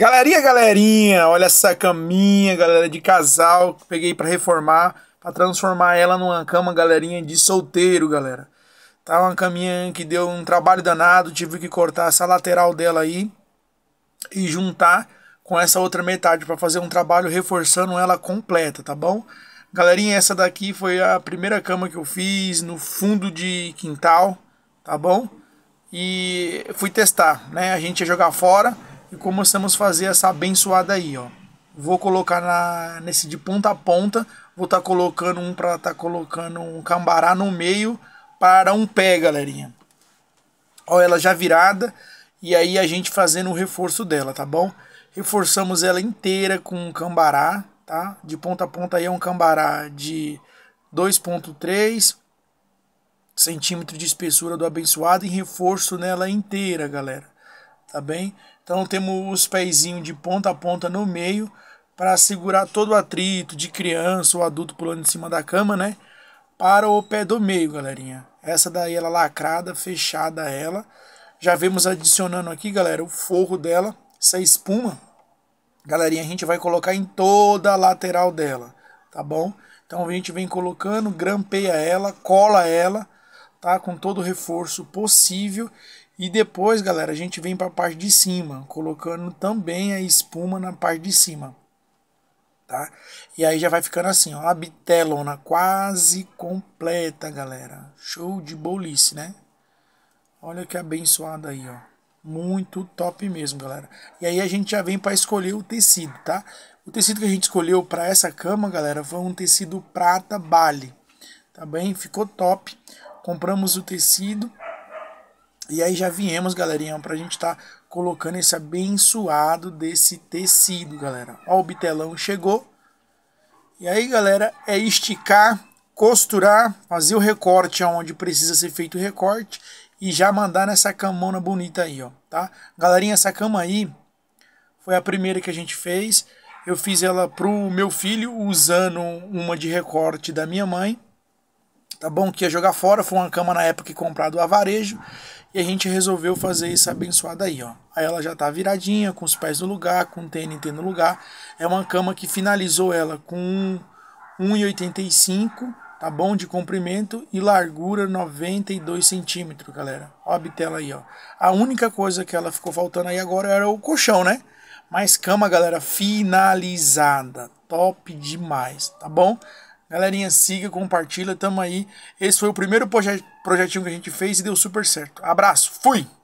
Galeria, galerinha, olha essa caminha, galera de casal que peguei para reformar, para transformar ela numa cama, galerinha de solteiro, galera. Tá uma caminha que deu um trabalho danado, tive que cortar essa lateral dela aí e juntar com essa outra metade para fazer um trabalho reforçando ela completa, tá bom? Galerinha, essa daqui foi a primeira cama que eu fiz no fundo de quintal, tá bom? E fui testar, né? A gente ia jogar fora e começamos a fazer essa abençoada aí, ó. Vou colocar na, nesse de ponta a ponta, vou estar tá colocando um para estar tá colocando um cambará no meio para um pé, galerinha. Ó, ela já virada e aí a gente fazendo o reforço dela, tá bom? Reforçamos ela inteira com um cambará, tá? De ponta a ponta aí é um cambará de 2.3 centímetro de espessura do abençoado e reforço nela inteira, galera. Tá bem? Então temos os pezinhos de ponta a ponta no meio para segurar todo o atrito de criança ou adulto pulando em cima da cama, né? Para o pé do meio, galerinha. Essa daí ela lacrada, fechada ela. Já vemos adicionando aqui, galera, o forro dela, essa espuma. Galerinha, a gente vai colocar em toda a lateral dela, tá bom? Então a gente vem colocando, grampeia ela, cola ela tá? Com todo o reforço possível. E depois, galera, a gente vem para a parte de cima, colocando também a espuma na parte de cima, tá? E aí já vai ficando assim, ó, a bitelona quase completa, galera. Show de bolice, né? Olha que abençoada aí, ó. Muito top mesmo, galera. E aí a gente já vem para escolher o tecido, tá? O tecido que a gente escolheu para essa cama, galera, foi um tecido prata bale, tá bem? Ficou top compramos o tecido e aí já viemos, galerinha, pra gente estar tá colocando esse abençoado desse tecido, galera. Ó, o bitelão chegou. E aí, galera, é esticar, costurar, fazer o recorte aonde precisa ser feito o recorte e já mandar nessa camona bonita aí, ó, tá? Galerinha, essa cama aí foi a primeira que a gente fez. Eu fiz ela pro meu filho usando uma de recorte da minha mãe tá bom? Que ia jogar fora, foi uma cama na época que comprado a varejo, e a gente resolveu fazer essa abençoada aí, ó. Aí ela já tá viradinha, com os pés no lugar, com o TNT no lugar. É uma cama que finalizou ela com 1,85, tá bom? De comprimento e largura 92 centímetros, galera. Ó a bitela aí, ó. A única coisa que ela ficou faltando aí agora era o colchão, né? Mas cama, galera, finalizada. Top demais, tá bom? Galerinha, siga, compartilha, tamo aí. Esse foi o primeiro projetinho que a gente fez e deu super certo. Abraço, fui!